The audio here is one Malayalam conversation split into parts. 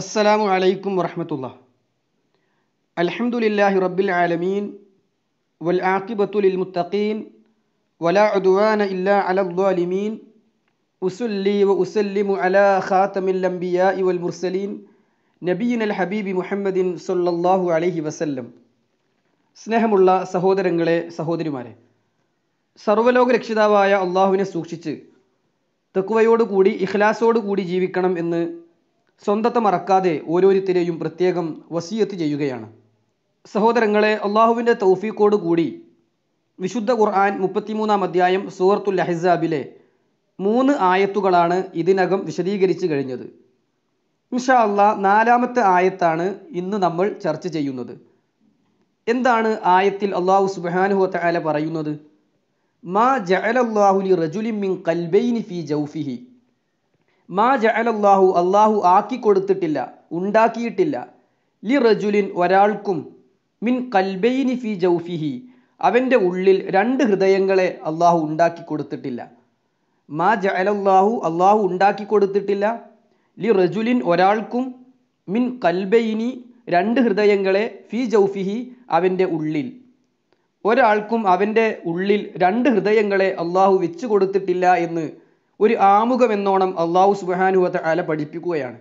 അസ്സലാമു അലൈക്കും വറഹമത്തുള്ള അലഹമുല്ലാഹി റബ്ബിൽ ആലമീൻ വൽ ആക്കിബത്തുലിൽ മുത്തഖീൻ വല ഉദ്വാന ഇല്ലാ അലദ്വാലിമീൻ ഉസുല്ലി വ ഉസല്ലിമു അല ഖാത്തമില്ലംബിയ അംബിയ വൽ മുർസലീൻ നബീൻ അൽ ഹബീബി മുഹമ്മദിൻ സൊല്ലാഹു അലഹി വസല്ലം സ്നേഹമുള്ള സഹോദരങ്ങളെ സഹോദരിമാരെ സർവ്വലോക രക്ഷിതാവായ അള്ളാഹുവിനെ സൂക്ഷിച്ച് തെക്കുവയോടുകൂടി ഇഖ്ലാസോടുകൂടി ജീവിക്കണം എന്ന് സ്വന്തത്തെ മറക്കാതെ ഓരോരുത്തരെയും പ്രത്യേകം വസീയത്ത് ചെയ്യുകയാണ് സഹോദരങ്ങളെ അള്ളാഹുവിൻ്റെ തൗഫീക്കോട് കൂടി വിശുദ്ധ ഖുർആൻ മുപ്പത്തിമൂന്നാം അധ്യായം സൂറത്തുൽ അഹ്സാബിലെ മൂന്ന് ആയത്തുകളാണ് ഇതിനകം വിശദീകരിച്ച് കഴിഞ്ഞത് ഇൻഷാ അല്ല നാലാമത്തെ ആയത്താണ് ഇന്ന് നമ്മൾ ചർച്ച ചെയ്യുന്നത് എന്താണ് ആയത്തിൽ അള്ളാഹു സുബാനുഹു തആല പറയുന്നത് മാ ജഅലല്ലാഹു ലി മിൻ ഖൽബൈനി ഫീ ജൗഫിഹി മാ ജഅലല്ലാഹു അള്ളാഹു ആക്കി കൊടുത്തിട്ടില്ല ഉണ്ടാക്കിയിട്ടില്ല ലി റജുലിൻ ഒരാൾക്കും മിൻ കൽബൈനി ഫി ജൗഫിഹി അവൻ്റെ ഉള്ളിൽ രണ്ട് ഹൃദയങ്ങളെ അള്ളാഹു ഉണ്ടാക്കി കൊടുത്തിട്ടില്ല മാ ജഅലല്ലാഹു അള്ളാഹു ഉണ്ടാക്കി കൊടുത്തിട്ടില്ല ലി റജുലിൻ ഒരാൾക്കും മിൻ കൽബൈനി രണ്ട് ഹൃദയങ്ങളെ ഫി ജൗഫിഹി അവൻ്റെ ഉള്ളിൽ ഒരാൾക്കും അവൻ്റെ ഉള്ളിൽ രണ്ട് ഹൃദയങ്ങളെ അള്ളാഹു വെച്ചു കൊടുത്തിട്ടില്ല എന്ന് ഒരു ആമുഖമെന്നോണം അള്ളാഹു സുബാനുവത്തെ അല പഠിപ്പിക്കുകയാണ്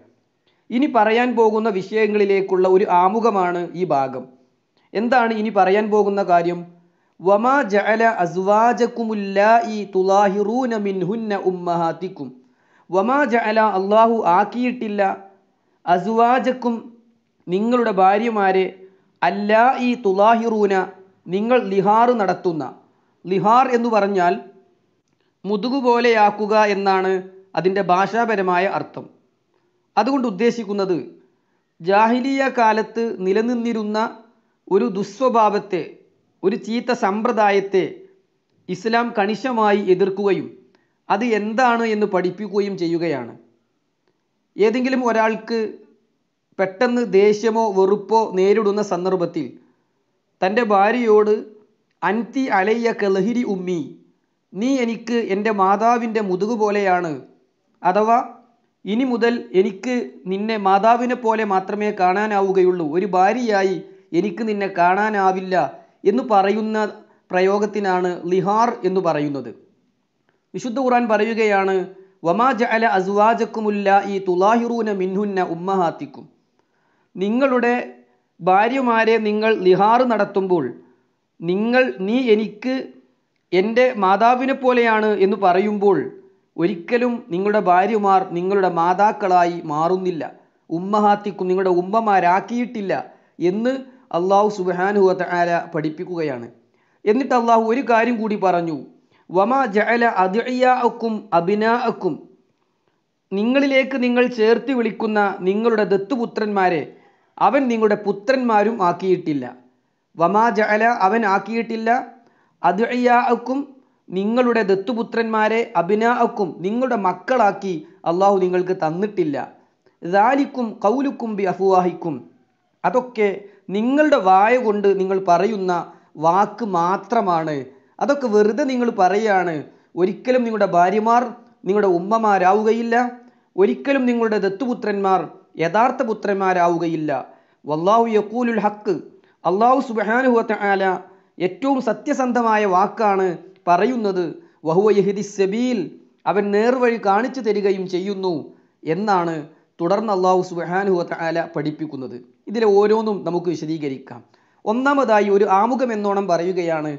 ഇനി പറയാൻ പോകുന്ന വിഷയങ്ങളിലേക്കുള്ള ഒരു ആമുഖമാണ് ഈ ഭാഗം എന്താണ് ഇനി പറയാൻ പോകുന്ന കാര്യം വമാ ജഅല തുലാഹിറൂന ഉമ്മഹാത്തിക്കും വമാ ജഅല അള്ളാഹു ആക്കിയിട്ടില്ല അസുവാജക്കും നിങ്ങളുടെ ഭാര്യമാരെ അല്ലാ ഈ തുലാഹിറൂന നിങ്ങൾ ലിഹാർ നടത്തുന്ന ലിഹാർ എന്ന് പറഞ്ഞാൽ മുതുകുപോലെയാക്കുക എന്നാണ് അതിൻ്റെ ഭാഷാപരമായ അർത്ഥം അതുകൊണ്ട് ഉദ്ദേശിക്കുന്നത് ജാഹിലിയ കാലത്ത് നിലനിന്നിരുന്ന ഒരു ദുസ്വഭാവത്തെ ഒരു ചീത്ത സമ്പ്രദായത്തെ ഇസ്ലാം കണിശമായി എതിർക്കുകയും അത് എന്താണ് എന്ന് പഠിപ്പിക്കുകയും ചെയ്യുകയാണ് ഏതെങ്കിലും ഒരാൾക്ക് പെട്ടെന്ന് ദേഷ്യമോ വെറുപ്പോ നേരിടുന്ന സന്ദർഭത്തിൽ തൻ്റെ ഭാര്യയോട് അൻതി അലയ്യ കലഹിരി ഉമ്മി നീ എനിക്ക് എൻ്റെ മാതാവിൻ്റെ മുതുകു പോലെയാണ് അഥവാ ഇനി മുതൽ എനിക്ക് നിന്നെ മാതാവിനെ പോലെ മാത്രമേ കാണാനാവുകയുള്ളൂ ഒരു ഭാര്യയായി എനിക്ക് നിന്നെ കാണാനാവില്ല എന്ന് പറയുന്ന പ്രയോഗത്തിനാണ് ലിഹാർ എന്ന് പറയുന്നത് വിശുദ്ധ ഖുർആൻ പറയുകയാണ് വമാ ജഅല അസുവാജക്കുമുല്ല ഈ തുലാഹിറൂന മിൻഹുന്ന ഉമ്മഹാത്തിക്കും നിങ്ങളുടെ ഭാര്യമാരെ നിങ്ങൾ ലിഹാർ നടത്തുമ്പോൾ നിങ്ങൾ നീ എനിക്ക് എൻ്റെ മാതാവിനെ പോലെയാണ് എന്ന് പറയുമ്പോൾ ഒരിക്കലും നിങ്ങളുടെ ഭാര്യമാർ നിങ്ങളുടെ മാതാക്കളായി മാറുന്നില്ല ഉമ്മഹാത്തിക്കും നിങ്ങളുടെ ഉമ്മമാരാക്കിയിട്ടില്ല എന്ന് അള്ളാഹു സുബാനുഹത്ത ആല പഠിപ്പിക്കുകയാണ് എന്നിട്ട് അള്ളാഹു ഒരു കാര്യം കൂടി പറഞ്ഞു വമ ജഅല അദിയാക്കും അഭിനാക്കും നിങ്ങളിലേക്ക് നിങ്ങൾ ചേർത്ത് വിളിക്കുന്ന നിങ്ങളുടെ ദത്തുപുത്രന്മാരെ അവൻ നിങ്ങളുടെ പുത്രന്മാരും ആക്കിയിട്ടില്ല വമാ ജഅല അവൻ ആക്കിയിട്ടില്ല അതുയ്യാക്കും നിങ്ങളുടെ ദത്തുപുത്രന്മാരെ അഭിനാക്കും നിങ്ങളുടെ മക്കളാക്കി അള്ളാഹു നിങ്ങൾക്ക് തന്നിട്ടില്ല ദാലിക്കും കൗലുക്കും ബി അഫുവാഹിക്കും അതൊക്കെ നിങ്ങളുടെ വായ കൊണ്ട് നിങ്ങൾ പറയുന്ന വാക്ക് മാത്രമാണ് അതൊക്കെ വെറുതെ നിങ്ങൾ പറയുകയാണ് ഒരിക്കലും നിങ്ങളുടെ ഭാര്യമാർ നിങ്ങളുടെ ഉമ്മമാരാവുകയില്ല ഒരിക്കലും നിങ്ങളുടെ ദത്തുപുത്രന്മാർ യഥാർത്ഥ പുത്രന്മാരാവുകയില്ല വല്ലാഹു യക്കൂലുൽ ഹക്ക് അള്ളാഹു സുബാനുഹുല ഏറ്റവും സത്യസന്ധമായ വാക്കാണ് പറയുന്നത് വഹുവ യഹിദി സബീൽ അവൻ നേർവഴി കാണിച്ചു തരികയും ചെയ്യുന്നു എന്നാണ് തുടർന്ന് അള്ളാഹു സുബാനുഹത്ത ആല പഠിപ്പിക്കുന്നത് ഇതിലെ ഓരോന്നും നമുക്ക് വിശദീകരിക്കാം ഒന്നാമതായി ഒരു ആമുഖം എന്നോണം പറയുകയാണ്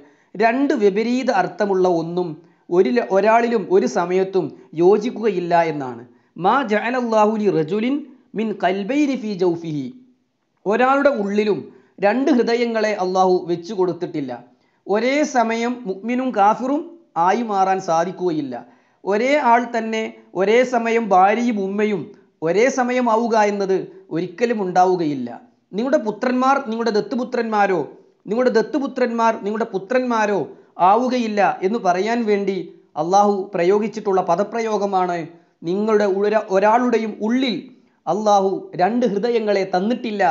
രണ്ട് വിപരീത അർത്ഥമുള്ള ഒന്നും ഒരു ഒരാളിലും ഒരു സമയത്തും യോജിക്കുകയില്ല എന്നാണ് മാ അള്ളാഹുലി റജുലിൻ മിൻ കൽബൈനി ഫി ജൗഫിഹി ഒരാളുടെ ഉള്ളിലും രണ്ട് ഹൃദയങ്ങളെ അള്ളാഹു വെച്ചു കൊടുത്തിട്ടില്ല ഒരേ സമയം മുഗ്മിനും കാഫിറും ആയി മാറാൻ സാധിക്കുകയില്ല ഒരേ ആൾ തന്നെ ഒരേ സമയം ഭാര്യയും ഉമ്മയും ഒരേ സമയം ആവുക എന്നത് ഒരിക്കലും ഉണ്ടാവുകയില്ല നിങ്ങളുടെ പുത്രന്മാർ നിങ്ങളുടെ ദത്തുപുത്രന്മാരോ നിങ്ങളുടെ ദത്തുപുത്രന്മാർ നിങ്ങളുടെ പുത്രന്മാരോ ആവുകയില്ല എന്ന് പറയാൻ വേണ്ടി അള്ളാഹു പ്രയോഗിച്ചിട്ടുള്ള പദപ്രയോഗമാണ് നിങ്ങളുടെ ഒരാളുടെയും ഉള്ളിൽ അള്ളാഹു രണ്ട് ഹൃദയങ്ങളെ തന്നിട്ടില്ല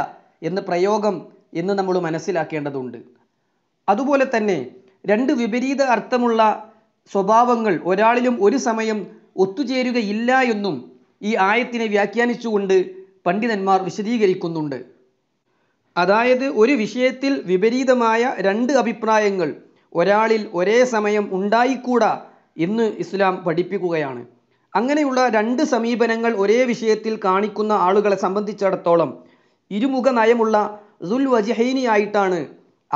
എന്ന പ്രയോഗം എന്ന് നമ്മൾ മനസ്സിലാക്കേണ്ടതുണ്ട് അതുപോലെ തന്നെ രണ്ട് വിപരീത അർത്ഥമുള്ള സ്വഭാവങ്ങൾ ഒരാളിലും ഒരു സമയം ഒത്തുചേരുകയില്ല എന്നും ഈ ആയത്തിനെ വ്യാഖ്യാനിച്ചുകൊണ്ട് പണ്ഡിതന്മാർ വിശദീകരിക്കുന്നുണ്ട് അതായത് ഒരു വിഷയത്തിൽ വിപരീതമായ രണ്ട് അഭിപ്രായങ്ങൾ ഒരാളിൽ ഒരേ സമയം ഉണ്ടായിക്കൂടാ എന്ന് ഇസ്ലാം പഠിപ്പിക്കുകയാണ് അങ്ങനെയുള്ള രണ്ട് സമീപനങ്ങൾ ഒരേ വിഷയത്തിൽ കാണിക്കുന്ന ആളുകളെ സംബന്ധിച്ചിടത്തോളം ഇരുമുഖ നയമുള്ള ദുൽ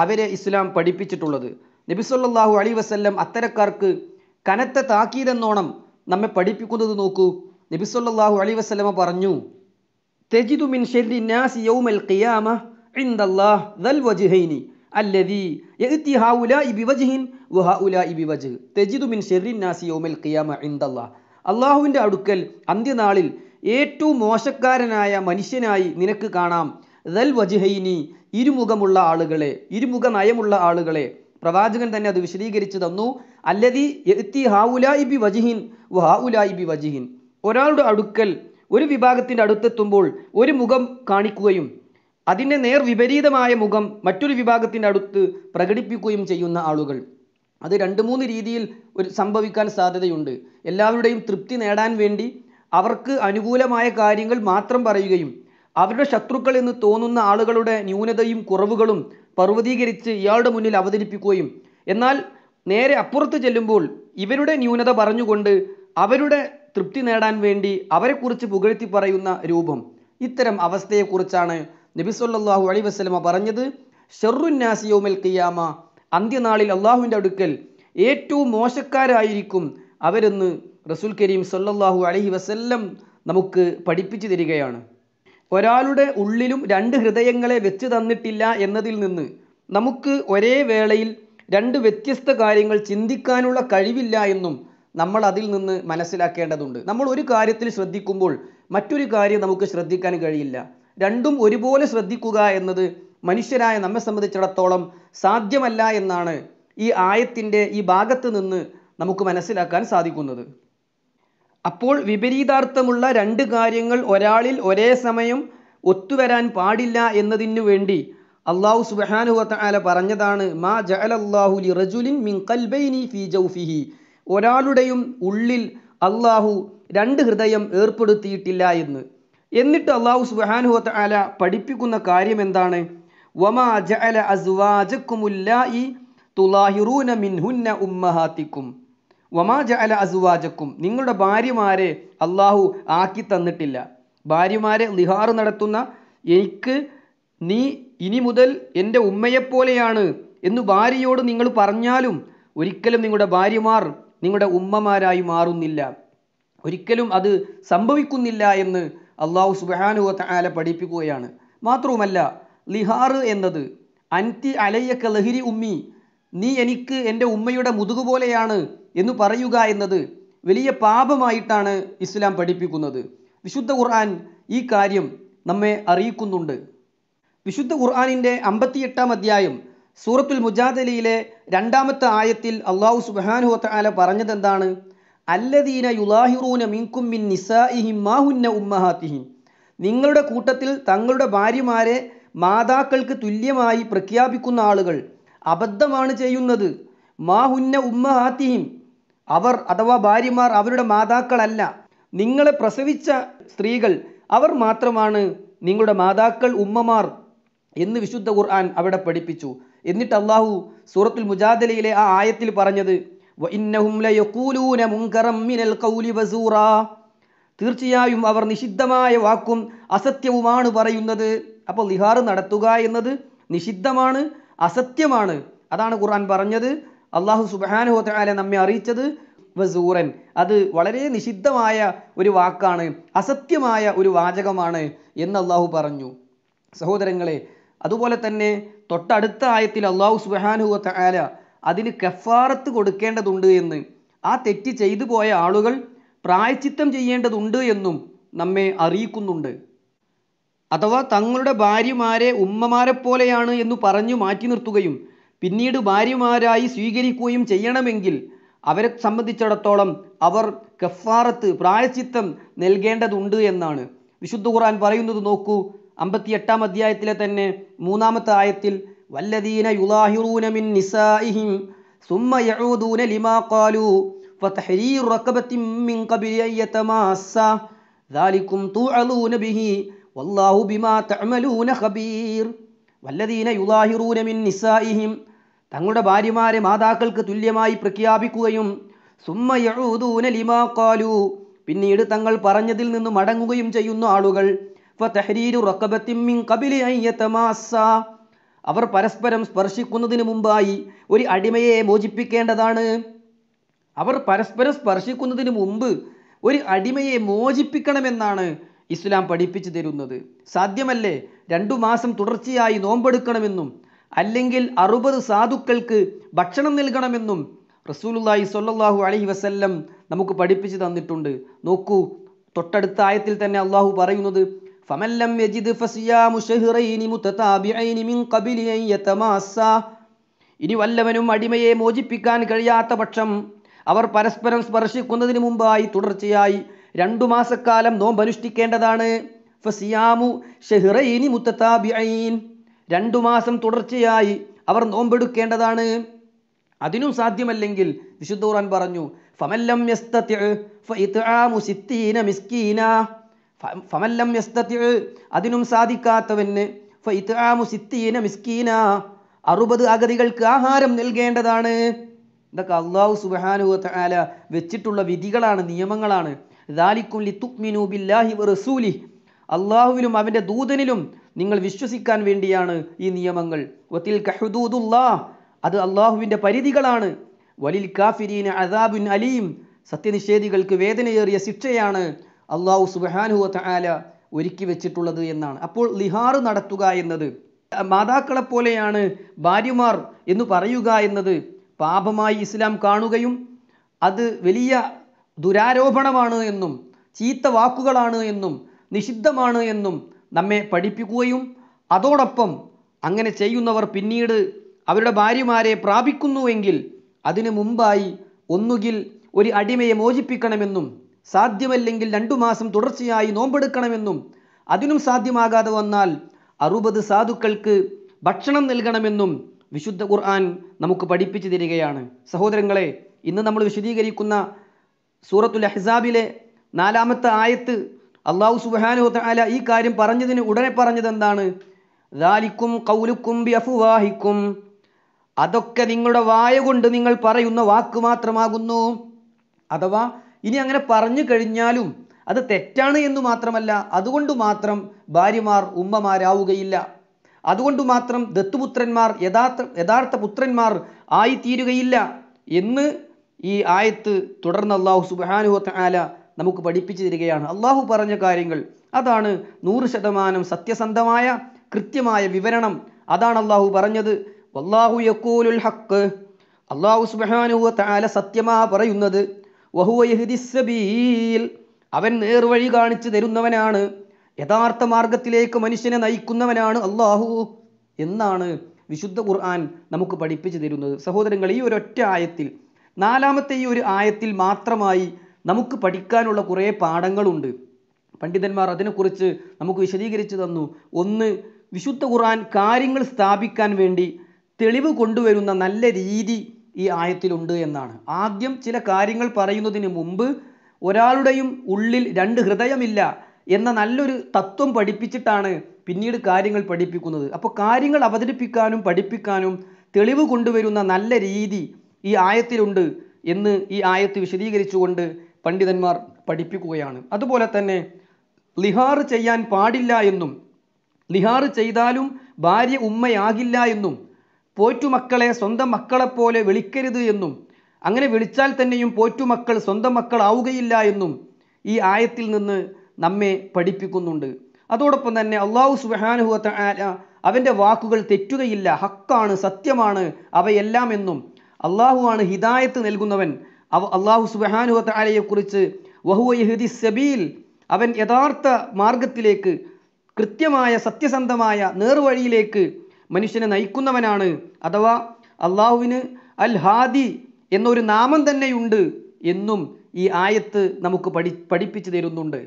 അവരെ ഇസ്ലാം പഠിപ്പിച്ചിട്ടുള്ളത് നബിസൊല്ലാഹു അലി വസ്ല്ലം അത്തരക്കാർക്ക് കനത്ത താക്കീതെന്നോണം നമ്മെ പഠിപ്പിക്കുന്നത് നോക്കൂ നബിസൊല്ലാഹു അലി വസ്ലമ പറഞ്ഞു തെജിദു മിൻ ഷെല്ലി യൗമൽ ഖിയാമ വജിഹൈനി അല്ലദീ ബിവജ്ഹ് മിൻ യൗമൽ ഖിയാമ അള്ളാഹുവിൻ്റെ അടുക്കൽ അന്ത്യനാളിൽ ഏറ്റവും മോശക്കാരനായ മനുഷ്യനായി നിനക്ക് കാണാം ദൽ വജുഹൈനി ഇരുമുഖമുള്ള ആളുകളെ ഇരുമുഖ നയമുള്ള ആളുകളെ പ്രവാചകൻ തന്നെ അത് വിശദീകരിച്ചു തന്നു അല്ലതി എത്തി ഹാവുലായി ബി വജിഹിൻ ഹാവുലായി ബി വജിഹിൻ ഒരാളുടെ അടുക്കൽ ഒരു വിഭാഗത്തിൻ്റെ അടുത്തെത്തുമ്പോൾ ഒരു മുഖം കാണിക്കുകയും അതിൻ്റെ നേർ വിപരീതമായ മുഖം മറ്റൊരു വിഭാഗത്തിൻ്റെ അടുത്ത് പ്രകടിപ്പിക്കുകയും ചെയ്യുന്ന ആളുകൾ അത് രണ്ട് മൂന്ന് രീതിയിൽ ഒരു സംഭവിക്കാൻ സാധ്യതയുണ്ട് എല്ലാവരുടെയും തൃപ്തി നേടാൻ വേണ്ടി അവർക്ക് അനുകൂലമായ കാര്യങ്ങൾ മാത്രം പറയുകയും അവരുടെ ശത്രുക്കൾ എന്ന് തോന്നുന്ന ആളുകളുടെ ന്യൂനതയും കുറവുകളും പർവ്വതീകരിച്ച് ഇയാളുടെ മുന്നിൽ അവതരിപ്പിക്കുകയും എന്നാൽ നേരെ അപ്പുറത്ത് ചെല്ലുമ്പോൾ ഇവരുടെ ന്യൂനത പറഞ്ഞുകൊണ്ട് അവരുടെ തൃപ്തി നേടാൻ വേണ്ടി അവരെക്കുറിച്ച് പുകഴ്ത്തി പറയുന്ന രൂപം ഇത്തരം അവസ്ഥയെക്കുറിച്ചാണ് നബി സല്ലാഹു അലൈ വസ്ലമ പറഞ്ഞത് ഷെറുന്നാസിയോമൽ കിയാമ അന്ത്യനാളിൽ അള്ളാഹുവിൻ്റെ അടുക്കൽ ഏറ്റവും മോശക്കാരായിരിക്കും അവരെന്ന് റസൂൽ കരീം സല്ലാഹു അലഹി വസ്ല്ലം നമുക്ക് പഠിപ്പിച്ചു തരികയാണ് ഒരാളുടെ ഉള്ളിലും രണ്ട് ഹൃദയങ്ങളെ വെച്ച് തന്നിട്ടില്ല എന്നതിൽ നിന്ന് നമുക്ക് ഒരേ വേളയിൽ രണ്ട് വ്യത്യസ്ത കാര്യങ്ങൾ ചിന്തിക്കാനുള്ള കഴിവില്ല എന്നും നമ്മൾ അതിൽ നിന്ന് മനസ്സിലാക്കേണ്ടതുണ്ട് നമ്മൾ ഒരു കാര്യത്തിൽ ശ്രദ്ധിക്കുമ്പോൾ മറ്റൊരു കാര്യം നമുക്ക് ശ്രദ്ധിക്കാൻ കഴിയില്ല രണ്ടും ഒരുപോലെ ശ്രദ്ധിക്കുക എന്നത് മനുഷ്യരായ നമ്മെ സംബന്ധിച്ചിടത്തോളം സാധ്യമല്ല എന്നാണ് ഈ ആയത്തിൻ്റെ ഈ ഭാഗത്ത് നിന്ന് നമുക്ക് മനസ്സിലാക്കാൻ സാധിക്കുന്നത് അപ്പോൾ വിപരീതാർത്ഥമുള്ള രണ്ട് കാര്യങ്ങൾ ഒരാളിൽ ഒരേ സമയം ഒത്തുവരാൻ പാടില്ല എന്നതിനു വേണ്ടി അള്ളാഹു സുബാനുവല പറഞ്ഞതാണ് മാ ജഅലല്ലാഹു റജുലിൻ മിൻ കൽബൈനി ഫി ജൗഫിഹി ഒരാളുടെയും ഉള്ളിൽ അള്ളാഹു രണ്ട് ഹൃദയം ഏർപ്പെടുത്തിയിട്ടില്ല എന്ന് എന്നിട്ട് അള്ളാഹു സുബാനുവത്ത ആല പഠിപ്പിക്കുന്ന കാര്യം എന്താണ് വമാ ജഅല അസ്വാജക്കുമുല്ലായി തുലാഹിറൂന മിൻഹുന്ന ഉമ്മഹാത്തിക്കും വമാജ അല അസുവാജക്കും നിങ്ങളുടെ ഭാര്യമാരെ അള്ളാഹു ആക്കി തന്നിട്ടില്ല ഭാര്യമാരെ ലിഹാർ നടത്തുന്ന എനിക്ക് നീ ഇനി മുതൽ എൻ്റെ ഉമ്മയെപ്പോലെയാണ് എന്ന് ഭാര്യയോട് നിങ്ങൾ പറഞ്ഞാലും ഒരിക്കലും നിങ്ങളുടെ ഭാര്യമാർ നിങ്ങളുടെ ഉമ്മമാരായി മാറുന്നില്ല ഒരിക്കലും അത് സംഭവിക്കുന്നില്ല എന്ന് അള്ളാഹു സുബാനുവ ആല പഠിപ്പിക്കുകയാണ് മാത്രവുമല്ല ലിഹാർ എന്നത് അൻറ്റി അലയ്യക്ക ലഹിരി ഉമ്മി നീ എനിക്ക് എൻ്റെ ഉമ്മയുടെ മുതുകുപോലെയാണ് പോലെയാണ് എന്ന് പറയുക എന്നത് വലിയ പാപമായിട്ടാണ് ഇസ്ലാം പഠിപ്പിക്കുന്നത് വിശുദ്ധ ഖുർആൻ ഈ കാര്യം നമ്മെ അറിയിക്കുന്നുണ്ട് വിശുദ്ധ ഖുർആാനിൻ്റെ അമ്പത്തിയെട്ടാം അധ്യായം സൂറത്തുൽ മുജാദലിയിലെ രണ്ടാമത്തെ ആയത്തിൽ അള്ളാഹു സുബാനുഹത്ത് ആല പറഞ്ഞതെന്താണ് അല്ലദീന യുലാഹിറൂന മിൻകും മിൻ നിസാഇഹിം മാഹുന്ന ഉമ്മഹാത്തിഹിം നിങ്ങളുടെ കൂട്ടത്തിൽ തങ്ങളുടെ ഭാര്യമാരെ മാതാക്കൾക്ക് തുല്യമായി പ്രഖ്യാപിക്കുന്ന ആളുകൾ അബദ്ധമാണ് ചെയ്യുന്നത് മാഹുന്ന ഉമ്മഹാത്തിഹിം അവർ അഥവാ ഭാര്യമാർ അവരുടെ മാതാക്കളല്ല നിങ്ങളെ പ്രസവിച്ച സ്ത്രീകൾ അവർ മാത്രമാണ് നിങ്ങളുടെ മാതാക്കൾ ഉമ്മമാർ എന്ന് വിശുദ്ധ ഖുർആൻ അവിടെ പഠിപ്പിച്ചു എന്നിട്ട് അള്ളാഹു സൂറത്തുൽ മുജാദലയിലെ ആ ആയത്തിൽ പറഞ്ഞത് തീർച്ചയായും അവർ നിഷിദ്ധമായ വാക്കും അസത്യവുമാണ് പറയുന്നത് അപ്പോൾ ലിഹാർ നടത്തുക എന്നത് നിഷിദ്ധമാണ് അസത്യമാണ് അതാണ് ഖുർആൻ പറഞ്ഞത് അള്ളാഹു സുബാനുഹോത്തആല നമ്മെ അറിയിച്ചത് വസൂറൻ അത് വളരെ നിഷിദ്ധമായ ഒരു വാക്കാണ് അസത്യമായ ഒരു വാചകമാണ് എന്ന് അള്ളാഹു പറഞ്ഞു സഹോദരങ്ങളെ അതുപോലെ തന്നെ തൊട്ടടുത്ത ആയത്തിൽ അള്ളാഹു സുബാനുഹോത്തആല അതിന് കഫാറത്ത് കൊടുക്കേണ്ടതുണ്ട് എന്ന് ആ തെറ്റ് ചെയ്തു പോയ ആളുകൾ പ്രായച്ചിത്തം ചെയ്യേണ്ടതുണ്ട് എന്നും നമ്മെ അറിയിക്കുന്നുണ്ട് അഥവാ തങ്ങളുടെ ഭാര്യമാരെ ഉമ്മമാരെ പോലെയാണ് എന്ന് പറഞ്ഞു മാറ്റി നിർത്തുകയും പിന്നീട് ഭാര്യമാരായി സ്വീകരിക്കുകയും ചെയ്യണമെങ്കിൽ അവരെ സംബന്ധിച്ചിടത്തോളം അവർ കഫാറത്ത് പ്രായശ്ചിത്തം നൽകേണ്ടതുണ്ട് എന്നാണ് വിശുദ്ധ ഖുർആൻ പറയുന്നത് നോക്കൂ അമ്പത്തിയെട്ടാം അധ്യായത്തിലെ തന്നെ മൂന്നാമത്തെ ആയത്തിൽ വല്ലദീന യുലാഹിറൂന മിൻ നിസാഇഹിം സുമ്മ യഊദൂന ലിമാ ഖാലു ഫതഹരീർ റഖബത്തിൻ മിൻ ഖബിലി അൻ യതമാസ്സ തുഅലൂന ബിഹി വല്ലാഹു ബിമാ തഅമലൂന ഖബീർ വല്ലദീന യുലാഹിറൂന മിൻ നിസാഇഹിം തങ്ങളുടെ ഭാര്യമാരെ മാതാക്കൾക്ക് തുല്യമായി പ്രഖ്യാപിക്കുകയും ലിമാ കാലു പിന്നീട് തങ്ങൾ പറഞ്ഞതിൽ നിന്ന് മടങ്ങുകയും ചെയ്യുന്ന ആളുകൾ അവർ പരസ്പരം സ്പർശിക്കുന്നതിന് മുമ്പായി ഒരു അടിമയെ മോചിപ്പിക്കേണ്ടതാണ് അവർ പരസ്പരം സ്പർശിക്കുന്നതിന് മുമ്പ് ഒരു അടിമയെ മോചിപ്പിക്കണമെന്നാണ് ഇസ്ലാം പഠിപ്പിച്ചു തരുന്നത് സാധ്യമല്ലേ രണ്ടു മാസം തുടർച്ചയായി നോമ്പെടുക്കണമെന്നും അല്ലെങ്കിൽ അറുപത് സാധുക്കൾക്ക് ഭക്ഷണം നൽകണമെന്നും റസൂലുല്ലാഹി സൊല്ലാഹു അലഹി വസല്ലം നമുക്ക് പഠിപ്പിച്ചു തന്നിട്ടുണ്ട് നോക്കൂ തൊട്ടടുത്ത ആയത്തിൽ തന്നെ അള്ളാഹു പറയുന്നത് ഫമല്ലം ഫസിയാമു മിൻ ഇനി വല്ലവനും അടിമയെ മോചിപ്പിക്കാൻ കഴിയാത്ത പക്ഷം അവർ പരസ്പരം സ്പർശിക്കുന്നതിന് മുമ്പായി തുടർച്ചയായി രണ്ടു മാസക്കാലം നോമ്പനുഷ്ഠിക്കേണ്ടതാണ് ഫസിയാമു ഷെഹ്റൈനി മുത്തത്താബിഐൻ രണ്ടു മാസം തുടർച്ചയായി അവർ നോമ്പെടുക്കേണ്ടതാണ് അതിനും സാധ്യമല്ലെങ്കിൽ വിശുദ്ധ ഖുർആൻ പറഞ്ഞു ഫമല്ലം മിസ്കീന ഫമല്ലം അതിനും സാധിക്കാത്തവന് മിസ്കീന അറുപത് അഗതികൾക്ക് ആഹാരം നൽകേണ്ടതാണ് ഇതൊക്കെ അള്ളാഹു സുബാനു ആല വെച്ചിട്ടുള്ള വിധികളാണ് നിയമങ്ങളാണ് ദാലിക്കും അള്ളാഹുവിലും അവൻ്റെ ദൂതനിലും നിങ്ങൾ വിശ്വസിക്കാൻ വേണ്ടിയാണ് ഈ നിയമങ്ങൾ ഒത്തിൽ കഹുദൂദുല്ലാ അത് അള്ളാഹുവിൻ്റെ പരിധികളാണ് വലിൽ കാഫിരീന അദാബുൻ അലീം സത്യനിഷേധികൾക്ക് വേദനയേറിയ ശിക്ഷയാണ് അള്ളാഹു സുബാനുഹു ആല ഒരുക്കി വെച്ചിട്ടുള്ളത് എന്നാണ് അപ്പോൾ ലിഹാറ് നടത്തുക എന്നത് മാതാക്കളെപ്പോലെയാണ് ഭാര്യമാർ എന്ന് പറയുക എന്നത് പാപമായി ഇസ്ലാം കാണുകയും അത് വലിയ ദുരാരോപണമാണ് എന്നും ചീത്ത വാക്കുകളാണ് എന്നും നിഷിദ്ധമാണ് എന്നും നമ്മെ പഠിപ്പിക്കുകയും അതോടൊപ്പം അങ്ങനെ ചെയ്യുന്നവർ പിന്നീട് അവരുടെ ഭാര്യമാരെ പ്രാപിക്കുന്നുവെങ്കിൽ അതിനു മുമ്പായി ഒന്നുകിൽ ഒരു അടിമയെ മോചിപ്പിക്കണമെന്നും സാധ്യമല്ലെങ്കിൽ രണ്ടു മാസം തുടർച്ചയായി നോമ്പെടുക്കണമെന്നും അതിനും സാധ്യമാകാതെ വന്നാൽ അറുപത് സാധുക്കൾക്ക് ഭക്ഷണം നൽകണമെന്നും വിശുദ്ധ ഖുർആൻ നമുക്ക് പഠിപ്പിച്ചു തരികയാണ് സഹോദരങ്ങളെ ഇന്ന് നമ്മൾ വിശദീകരിക്കുന്ന സൂറത്തുൽ അഹ്സാബിലെ നാലാമത്തെ ആയത്ത് അള്ളാഹു സുബാനു അല ഈ കാര്യം പറഞ്ഞതിന് ഉടനെ പറഞ്ഞത് എന്താണ് ദാലിക്കും കൗലുക്കും ബിഅഫുവാഹിക്കും അതൊക്കെ നിങ്ങളുടെ വായ കൊണ്ട് നിങ്ങൾ പറയുന്ന വാക്ക് മാത്രമാകുന്നു അഥവാ ഇനി അങ്ങനെ പറഞ്ഞു കഴിഞ്ഞാലും അത് തെറ്റാണ് എന്ന് മാത്രമല്ല അതുകൊണ്ട് മാത്രം ഭാര്യമാർ ഉമ്മമാരാവുകയില്ല അതുകൊണ്ട് മാത്രം ദത്തുപുത്രന്മാർ യഥാർത്ഥ യഥാർത്ഥ പുത്രന്മാർ ആയിത്തീരുകയില്ല എന്ന് ഈ ആയത്ത് തുടർന്ന് അള്ളാഹു സുബാനുഹത്ത് ആല നമുക്ക് പഠിപ്പിച്ചു തരികയാണ് അള്ളാഹു പറഞ്ഞ കാര്യങ്ങൾ അതാണ് നൂറ് ശതമാനം സത്യസന്ധമായ കൃത്യമായ വിവരണം അതാണ് അള്ളാഹു പറഞ്ഞത് വല്ലാഹു യക്കൂലുൽ ഹക്ക് അള്ളാഹു സുബാനുഹു താല സത്യമാ പറയുന്നത് അവൻ നേർവഴി കാണിച്ചു തരുന്നവനാണ് യഥാർത്ഥ മാർഗത്തിലേക്ക് മനുഷ്യനെ നയിക്കുന്നവനാണ് അള്ളാഹു എന്നാണ് വിശുദ്ധ ഖുർആൻ നമുക്ക് പഠിപ്പിച്ചു തരുന്നത് സഹോദരങ്ങൾ ഈ ഒരൊറ്റ ആയത്തിൽ നാലാമത്തെ ഈ ഒരു ആയത്തിൽ മാത്രമായി നമുക്ക് പഠിക്കാനുള്ള കുറേ പാഠങ്ങളുണ്ട് പണ്ഡിതന്മാർ അതിനെക്കുറിച്ച് നമുക്ക് വിശദീകരിച്ചു തന്നു ഒന്ന് വിശുദ്ധ ഖുർആൻ കാര്യങ്ങൾ സ്ഥാപിക്കാൻ വേണ്ടി തെളിവ് കൊണ്ടുവരുന്ന നല്ല രീതി ഈ ആയത്തിലുണ്ട് എന്നാണ് ആദ്യം ചില കാര്യങ്ങൾ പറയുന്നതിന് മുമ്പ് ഒരാളുടെയും ഉള്ളിൽ രണ്ട് ഹൃദയമില്ല എന്ന നല്ലൊരു തത്വം പഠിപ്പിച്ചിട്ടാണ് പിന്നീട് കാര്യങ്ങൾ പഠിപ്പിക്കുന്നത് അപ്പോൾ കാര്യങ്ങൾ അവതരിപ്പിക്കാനും പഠിപ്പിക്കാനും തെളിവ് കൊണ്ടുവരുന്ന നല്ല രീതി ഈ ആയത്തിലുണ്ട് എന്ന് ഈ ആയത്ത് വിശദീകരിച്ചുകൊണ്ട് പണ്ഡിതന്മാർ പഠിപ്പിക്കുകയാണ് അതുപോലെ തന്നെ ലിഹാർ ചെയ്യാൻ പാടില്ല എന്നും ലിഹാർ ചെയ്താലും ഭാര്യ ഉമ്മയാകില്ല എന്നും പോറ്റുമക്കളെ സ്വന്തം മക്കളെപ്പോലെ വിളിക്കരുത് എന്നും അങ്ങനെ വിളിച്ചാൽ തന്നെയും പോറ്റുമക്കൾ സ്വന്തം മക്കളാവുകയില്ല എന്നും ഈ ആയത്തിൽ നിന്ന് നമ്മെ പഠിപ്പിക്കുന്നുണ്ട് അതോടൊപ്പം തന്നെ അള്ളാഹു സുബാനുഹത്ത അവൻ്റെ വാക്കുകൾ തെറ്റുകയില്ല ഹക്കാണ് സത്യമാണ് അവയെല്ലാം എന്നും അള്ളാഹുവാണ് ഹിദായത്ത് നൽകുന്നവൻ അവ അള്ളാഹു സുബഹാനുഹത്ത് ആലയെക്കുറിച്ച് വഹുവ യഹുദി സബീൽ അവൻ യഥാർത്ഥ മാർഗത്തിലേക്ക് കൃത്യമായ സത്യസന്ധമായ നേർവഴിയിലേക്ക് മനുഷ്യനെ നയിക്കുന്നവനാണ് അഥവാ അള്ളാഹുവിന് അൽ ഹാദി എന്നൊരു നാമം തന്നെയുണ്ട് എന്നും ഈ ആയത്ത് നമുക്ക് പഠി പഠിപ്പിച്ചു തരുന്നുണ്ട്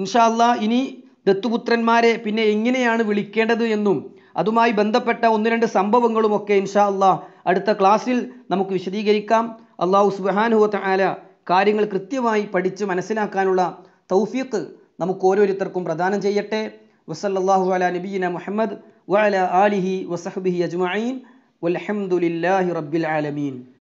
ഇൻഷാ ഇനി ദത്തുപുത്രന്മാരെ പിന്നെ എങ്ങനെയാണ് വിളിക്കേണ്ടത് എന്നും അതുമായി ബന്ധപ്പെട്ട ഒന്ന് രണ്ട് സംഭവങ്ങളുമൊക്കെ ഇൻഷാ അല്ലാ അടുത്ത ക്ലാസ്സിൽ നമുക്ക് വിശദീകരിക്കാം അള്ളാഹു സുബാനുഹത്ത ആല കാര്യങ്ങൾ കൃത്യമായി പഠിച്ച് മനസ്സിലാക്കാനുള്ള തൗഫീഖ് നമുക്ക് ഓരോരുത്തർക്കും പ്രദാനം ചെയ്യട്ടെ വസല്ലാഹു അല നബീന മുഹമ്മദ് വഅല ആലിഹി വസഹബിഹി അജ്മീൻ വലഹമുല്ലാഹി റബ്ബിൽ ആലമീൻ